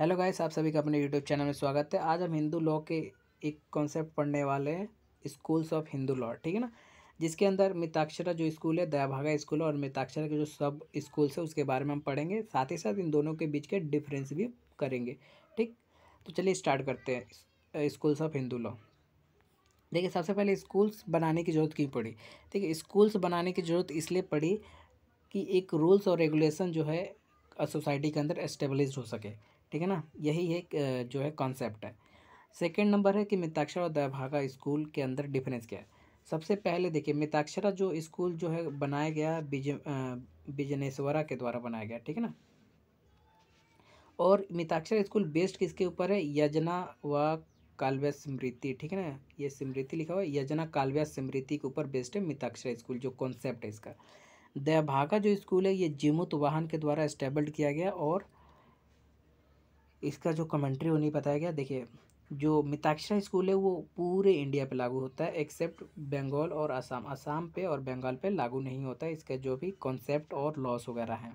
hello guys आप सभी का अपने यूट्यूब चैनल में स्वागत है आज हम हिंदू लॉ के एक कॉन्सेप्ट पढ़ने वाले हैं स्कूल्स ऑफ हिंदू लॉ ठीक है ना जिसके अंदर मिताक्षरा जो स्कूल है दयाभागा स्कूल और मिताक्षरा के जो सब स्कूल्स है उसके बारे में हम पढ़ेंगे साथ ही साथ इन दोनों के बीच के डिफरेंस भी करेंगे ठीक तो चलिए स्टार्ट करते हैं स्कूल्स ऑफ हिंदू लॉ देखिए सबसे पहले स्कूल्स बनाने की ज़रूरत क्यों पड़ी ठीक है स्कूल्स बनाने की ज़रूरत इसलिए पड़ी कि एक रूल्स और रेगुलेशन जो है सोसाइटी के अंदर एस्टेब्लिश हो सके ठीक है ना यही एक जो है कॉन्सेप्ट है सेकेंड नंबर है कि मिताक्षर और दयाभागा स्कूल के अंदर डिफरेंस क्या है सबसे पहले देखिए मिताक्षरा जो स्कूल जो है बनाया गया बिज बिजनेश्वरा के द्वारा बनाया गया ठीक है ना और मिताक्षरा स्कूल बेस्ड किसके ऊपर है यजना व कालव्या स्मृति ठीक है ना ये स्मृति लिखा हुआ है यजना कालव्या स्मृति के ऊपर बेस्ड है मिताक्षरा स्कूल जो कॉन्सेप्ट है इसका दयाभागा जो स्कूल है ये जीमूत वाहन के द्वारा स्टेबल्ड किया गया और इसका जो कमेंट्री पता बताया गया देखिए जो मिताक्षरा स्कूल है वो पूरे इंडिया पे लागू होता है एक्सेप्ट बंगाल और असम असम पे और बंगाल पे लागू नहीं होता है इसका जो भी कॉन्सेप्ट और लॉस वगैरह हैं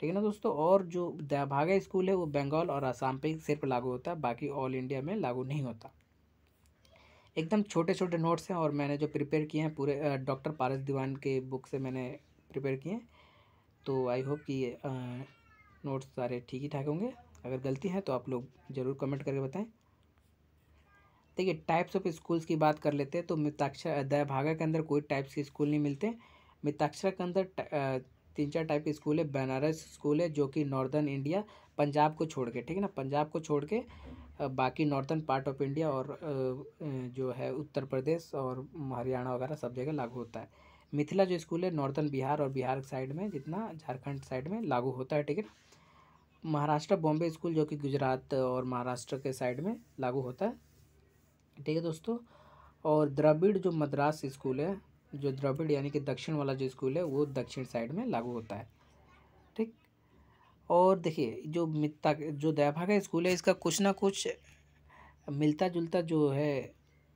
ठीक है ना दोस्तों और जो दयाभागा स्कूल है वो बंगाल और असम पे सिर्फ लागू होता है बाकी ऑल इंडिया में लागू नहीं होता एकदम छोटे छोटे नोट्स हैं और मैंने जो प्रिपेयर किए हैं पूरे डॉक्टर पारस दीवान के बुक से मैंने प्रिपेयर किए हैं तो आई होप कि नोट्स सारे ठीक ही ठाक होंगे अगर गलती है तो आप लोग ज़रूर कमेंट करके बताएं देखिए टाइप्स ऑफ स्कूल्स की बात कर लेते हैं तो मिताक्षर दयाभागा के अंदर कोई टाइप्स के स्कूल नहीं मिलते मिताक्षरा के अंदर तीन चार टाइप के स्कूल है बनारस स्कूल है जो कि नॉर्दर्न इंडिया पंजाब को छोड़ के ठीक है ना पंजाब को छोड़ के बाकी नॉर्दर्न पार्ट ऑफ इंडिया और जो है उत्तर प्रदेश और हरियाणा वगैरह सब जगह लागू होता है मिथिला जो स्कूल है नॉर्दर्न बिहार और बिहार साइड में जितना झारखंड साइड में लागू होता है ठीक है ना महाराष्ट्र बॉम्बे स्कूल जो कि गुजरात और महाराष्ट्र के साइड में लागू होता है ठीक है दोस्तों और द्रविड़ जो मद्रास स्कूल है जो द्रविड़ यानी कि दक्षिण वाला जो स्कूल है वो दक्षिण साइड में लागू होता है ठीक और देखिए जो मित्ता जो दयाभागा स्कूल है इसका कुछ ना कुछ मिलता जुलता जो है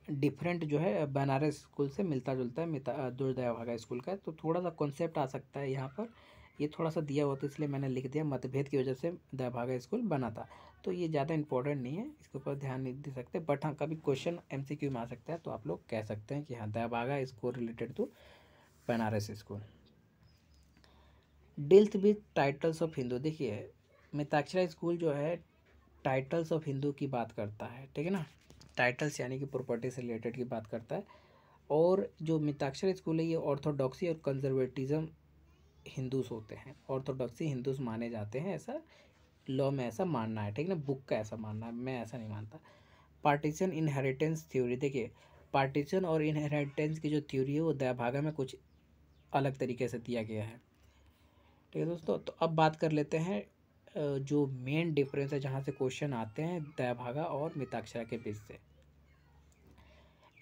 डिफरेंट जो है बनारस स्कूल से मिलता जुलता है मिता दुर्दयाभागा स्कूल का तो थोड़ा सा कॉन्सेप्ट आ सकता है यहाँ पर ये थोड़ा सा दिया हुआ था इसलिए मैंने लिख दिया मतभेद की वजह से दभागा स्कूल बना था तो ये ज़्यादा इंपॉर्टेंट नहीं है इसके ऊपर ध्यान नहीं दे सकते बट हाँ कभी क्वेश्चन क्यू में आ सकता है तो आप लोग कह सकते हैं कि हाँ Dayabhaga school related to Banaras school dealt with titles of Hindu देखिए मिताक्षरा स्कूल जो है टाइटल्स ऑफ हिंदू की बात करता है ठीक है ना टाइटल्स यानी कि प्रॉपर्टी से रिलेटेड की बात करता है और जो मिताक्षर स्कूल है ये ऑर्थोडॉक्सी और कंजर्वेटिज्म हिंदूस होते हैं ऑर्थोडॉक्सी हिंदूस माने जाते हैं ऐसा लॉ में ऐसा मानना है ठीक है ना बुक का ऐसा मानना है मैं ऐसा नहीं मानता पार्टीशन इनहेरिटेंस थ्योरी देखिए पार्टीशन और इनहेरिटेंस की जो थ्योरी है वो दयाभागा में कुछ अलग तरीके से दिया गया है ठीक है दोस्तों तो अब बात कर लेते हैं जो मेन डिफरेंस है जहाँ से क्वेश्चन आते हैं दयाभागा और मिताक्षरा के बीच से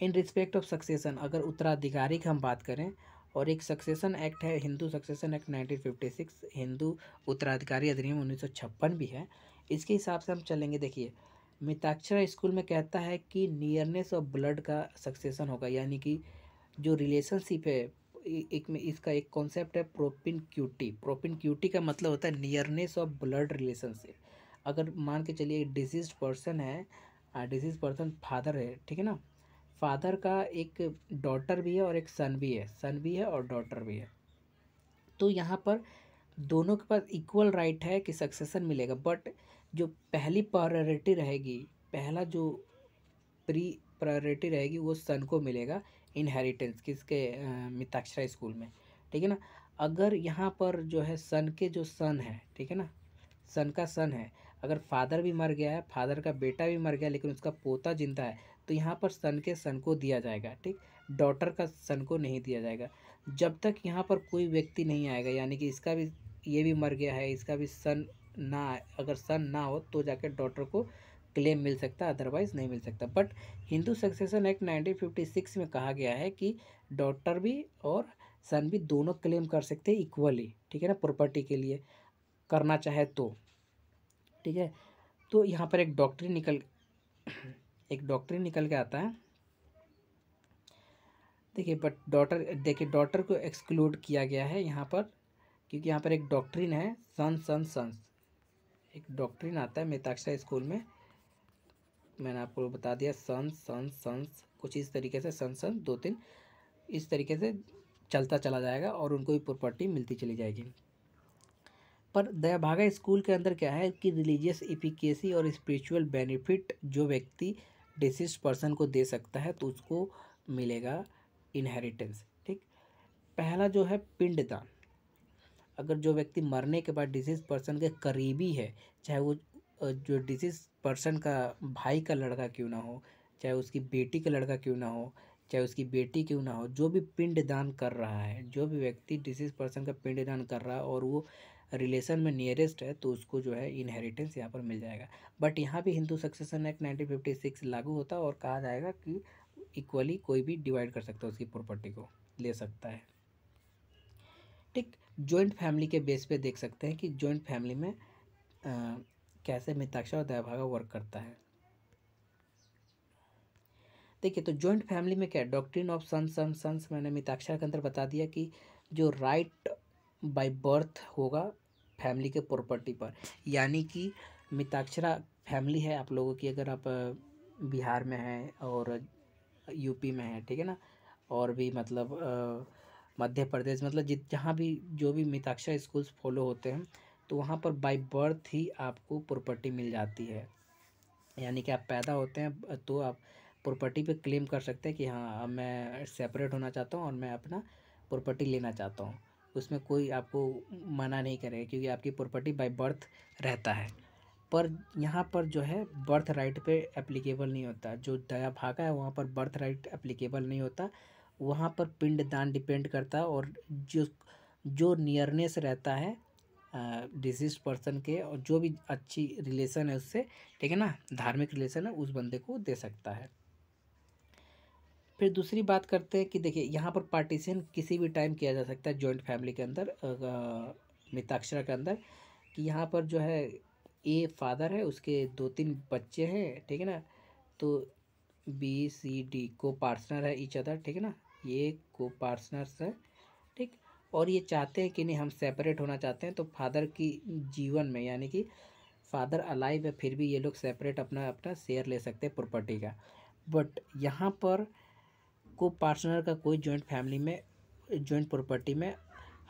इन रिस्पेक्ट ऑफ सक्सेसन अगर उत्तराधिकारी की हम बात करें और एक सक्सेशन एक्ट है हिंदू सक्सेशन एक्ट 1956 हिंदू उत्तराधिकारी अधिनियम 1956 भी है इसके हिसाब से हम चलेंगे देखिए मिताक्षरा स्कूल में कहता है कि नियरनेस ऑफ ब्लड का सक्सेशन होगा यानी कि जो रिलेशनशिप है एक में इसका एक कॉन्सेप्ट है प्रोपिन क्यूटी प्रोपिन क्यूटी का मतलब होता है नियरनेस ऑफ ब्लड रिलेशनशिप अगर मान के चलिए एक डिजीज पर्सन है डिजीज पर्सन फादर है ठीक है ना फादर का एक डॉटर भी है और एक सन भी है सन भी है और डॉटर भी है तो यहाँ पर दोनों के पास इक्वल राइट है कि सक्सेसन मिलेगा बट जो पहली प्रायोरिटी रहेगी पहला जो प्री प्रायोरिटी रहेगी वो सन को मिलेगा इनहेरिटेंस किसके मिताक्षरा स्कूल में ठीक है ना अगर यहाँ पर जो है सन के जो सन है ठीक है ना सन का सन है अगर फादर भी मर गया है फादर का बेटा भी मर गया लेकिन उसका पोता जिंदा है तो यहाँ पर सन के सन को दिया जाएगा ठीक डॉटर का सन को नहीं दिया जाएगा जब तक यहाँ पर कोई व्यक्ति नहीं आएगा यानी कि इसका भी ये भी मर गया है इसका भी सन ना अगर सन ना हो तो जाकर डॉटर को क्लेम मिल सकता अदरवाइज नहीं मिल सकता but Hindu succession act six में कहा गया है कि डॉटर भी और सन भी दोनों क्लेम कर सकते हैं इक्वली ठीक है ना प्रॉपर्टी के लिए करना चाहे तो ठीक है तो यहाँ पर एक डॉक्टरी निकल एक डॉक्टरी निकल के आता है देखिए बट डॉटर देखिए डॉटर को एक्सक्लूड किया गया है यहाँ पर क्योंकि यहाँ पर एक डॉक्ट्रिन है सन सन सन्स एक डॉक्ट्रिन आता है मिताक्षरा स्कूल में मैंने आपको बता दिया सन सन सन्स कुछ इस तरीके से सन सन दो तीन इस तरीके से चलता चला जाएगा और उनको भी प्रॉपर्टी मिलती चली जाएगी पर दयाभागा स्कूल के अंदर क्या है कि रिलीजियस इफिकेसी और स्पिरिचुअल बेनिफिट जो व्यक्ति डिसीज पर्सन को दे सकता है तो उसको मिलेगा इनहेरिटेंस ठीक पहला जो है पिंडदान अगर जो व्यक्ति मरने के बाद डिसीज पर्सन के करीबी है चाहे वो जो डिसीज पर्सन का भाई का लड़का क्यों ना हो चाहे उसकी बेटी का लड़का क्यों ना हो चाहे उसकी बेटी क्यों ना हो जो भी पिंड दान कर रहा है जो भी व्यक्ति डिसीज पर्सन का पिंड दान कर रहा है और वो रिलेशन में नियरेस्ट है तो उसको जो है इनहेरिटेंस यहाँ पर मिल जाएगा बट यहाँ भी Hindu succession act nineteen fifty six लागू होता और कहा जाएगा कि इक्वली कोई भी डिवाइड कर सकता है उसकी प्रॉपर्टी को ले सकता है ठीक जॉइंट फैमिली के बेस पे देख सकते हैं कि जॉइंट फैमिली में आ, कैसे मिताक्षा और दयाभागा वर्क करता है देखिए तो जॉइंट फैमिली में क्या है doctrine of son son sons मैंने मिताक्षर के अंदर बता दिया कि जो राइट बाय बर्थ होगा फैमिली के प्रॉपर्टी पर यानी कि मिताक्षरा फैमिली है आप लोगों की अगर आप बिहार में हैं और यूपी में है ठीक है ना और भी मतलब मध्य प्रदेश मतलब जित जहाँ भी जो भी मिताक्षरा स्कूल्स फॉलो होते हैं तो वहाँ पर बाय बर्थ ही आपको प्रॉपर्टी मिल जाती है यानी कि आप पैदा होते हैं तो आप प्रॉपर्टी पे क्लेम कर सकते हैं कि हाँ मैं सेपरेट होना चाहता हूँ और मैं अपना प्रॉपर्टी लेना चाहता हूँ उसमें कोई आपको मना नहीं करेगा क्योंकि आपकी प्रॉपर्टी बाय बर्थ रहता है पर यहाँ पर जो है बर्थ राइट पे एप्लीकेबल नहीं होता जो दया भागा है वहाँ पर बर्थ राइट एप्लीकेबल नहीं होता वहाँ पर पिंडदान डिपेंड करता है और जो जो नियरनेस रहता है डिजीज पर्सन के और जो भी अच्छी रिलेशन है उससे ठीक है ना धार्मिक रिलेशन है उस बंदे को दे सकता है फिर दूसरी बात करते हैं कि देखिए यहाँ पर पार्टीशन किसी भी टाइम किया जा सकता है जॉइंट फैमिली के अंदर मिताक्षरा के अंदर कि यहाँ पर जो है ए फादर है उसके दो तीन बच्चे हैं ठीक है ना तो बी सी डी को पार्टनर है इच अदर ठीक है ना ये को पार्टनर्स है ठीक और ये चाहते हैं कि नहीं हम सेपरेट होना चाहते हैं तो फादर की जीवन में यानी कि फादर अलाइव है फिर भी ये लोग सेपरेट अपना अपना शेयर ले सकते हैं प्रॉपर्टी का बट यहाँ पर को पार्टनर का कोई जॉइंट फैमिली में जॉइंट प्रॉपर्टी में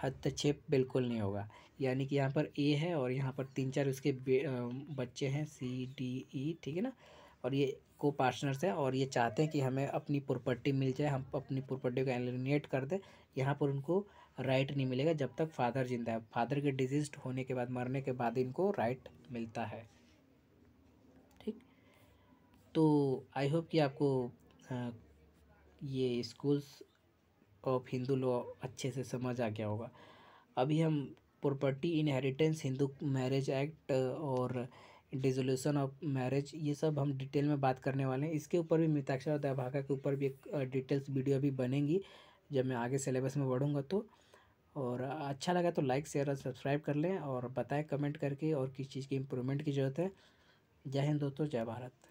हस्तक्षेप बिल्कुल नहीं होगा यानी कि यहाँ पर ए है और यहाँ पर तीन चार उसके बच्चे हैं सी डी ई ठीक है ना और ये को पार्टनर्स हैं और ये चाहते हैं कि हमें अपनी प्रॉपर्टी मिल जाए हम अपनी प्रॉपर्टी को एलिनेट कर दें यहाँ पर उनको राइट नहीं मिलेगा जब तक फादर जिंदा है फादर के डिजीज होने के बाद मरने के बाद इनको राइट मिलता है ठीक तो आई होप कि आपको आ, ये स्कूल्स ऑफ हिंदू लॉ अच्छे से समझ आ गया होगा अभी हम property inheritance Hindu marriage act और डिजोल्यूशन ऑफ मैरिज ये सब हम डिटेल में बात करने वाले हैं इसके ऊपर भी मिताक्षर और दभागा के ऊपर भी एक डिटेल्स वीडियो अभी बनेंगी जब मैं आगे सिलेबस में बढ़ूँगा तो और अच्छा लगा तो लाइक शेयर और सब्सक्राइब कर लें और बताएं कमेंट करके और किस चीज़ की इम्प्रूवमेंट की ज़रूरत है जय हिंद दोस्तों जय भारत